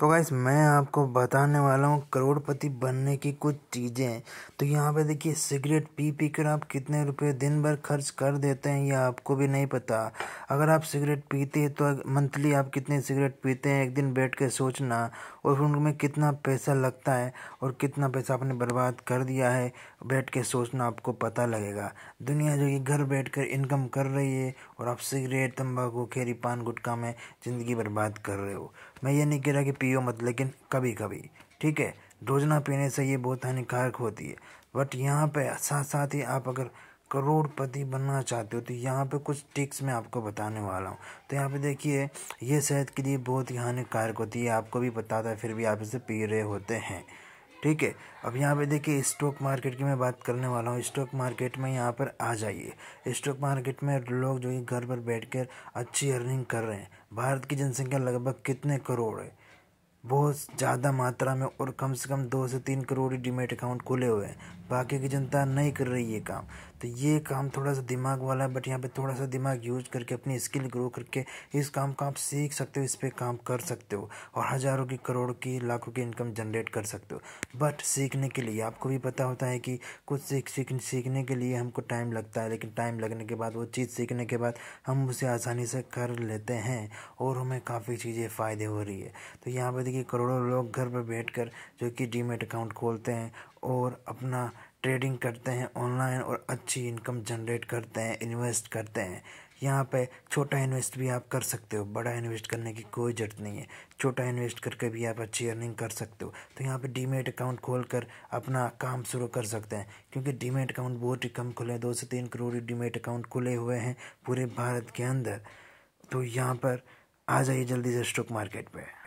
तो गाइस मैं आपको बताने वाला हूँ करोड़पति बनने की कुछ चीज़ें तो यहाँ पे देखिए सिगरेट पी पी कर आप कितने रुपए दिन भर खर्च कर देते हैं ये आपको भी नहीं पता अगर आप सिगरेट पीते हैं तो मंथली आप कितने सिगरेट पीते हैं एक दिन बैठ के सोचना और फिर उनमें कितना पैसा लगता है और कितना पैसा आपने बर्बाद कर दिया है बैठ के सोचना आपको पता लगेगा दुनिया जो ये घर बैठ कर इनकम कर रही है और आप सिगरेट तम्बाकू खेरी पान गुटखा में ज़िंदगी बर्बाद कर रहे हो मैं ये नहीं कह रहा कि पियो मत लेकिन कभी कभी ठीक है रोजना पीने से ये बहुत हानिकारक होती है बट यहाँ पे साथ साथ ही आप अगर करोड़पति बनना चाहते हो तो यहाँ पे कुछ टिक्स मैं आपको बताने वाला हूँ तो यहाँ पे देखिए ये सेहत के लिए बहुत ही हानिकारक होती है आपको भी पता था फिर भी आप इसे पी रहे होते हैं ठीक है अब यहाँ पे देखिए स्टॉक मार्केट की मैं बात करने वाला हूँ स्टॉक मार्केट में यहाँ पर आ जाइए स्टॉक मार्केट में लोग जो है घर पर बैठकर अच्छी अर्निंग कर रहे हैं भारत की जनसंख्या लगभग कितने करोड़ है बहुत ज़्यादा मात्रा में और कम से कम दो से तीन करोड़ डीमेट अकाउंट खुले हुए हैं बाकी की जनता नहीं कर रही ये काम तो ये काम थोड़ा सा दिमाग वाला है बट यहाँ पे थोड़ा सा दिमाग यूज करके अपनी स्किल ग्रो करके इस काम को आप सीख सकते हो इस पर काम कर सकते हो और हज़ारों की करोड़ की लाखों की इनकम जनरेट कर सकते हो बट सीखने के लिए आपको भी पता होता है कि कुछ सीख सीख सीखने के लिए हमको टाइम लगता है लेकिन टाइम लगने के बाद वो चीज़ सीखने के बाद हम उसे आसानी से कर लेते हैं और हमें काफ़ी चीज़ें फ़ायदे हो रही है तो यहाँ पर आज़ादी करोड़ों लोग घर पर बैठकर जो कि डीमेट अकाउंट खोलते हैं और अपना ट्रेडिंग करते हैं ऑनलाइन और अच्छी इनकम जनरेट करते हैं इन्वेस्ट करते हैं यहाँ पे छोटा इन्वेस्ट भी आप कर सकते हो बड़ा इन्वेस्ट करने की कोई ज़रूरत नहीं है छोटा इन्वेस्ट करके भी आप अच्छी अर्निंग कर सकते हो तो यहाँ पे डीमेट अकाउंट खोल कर अपना काम शुरू कर सकते हैं क्योंकि डीमेट अकाउंट बहुत ही कम खुले हैं दो से तीन करोड़ डीमेट अकाउंट खुले हुए हैं पूरे भारत के अंदर तो यहाँ पर आ जाइए जल्दी से स्टॉक मार्केट पर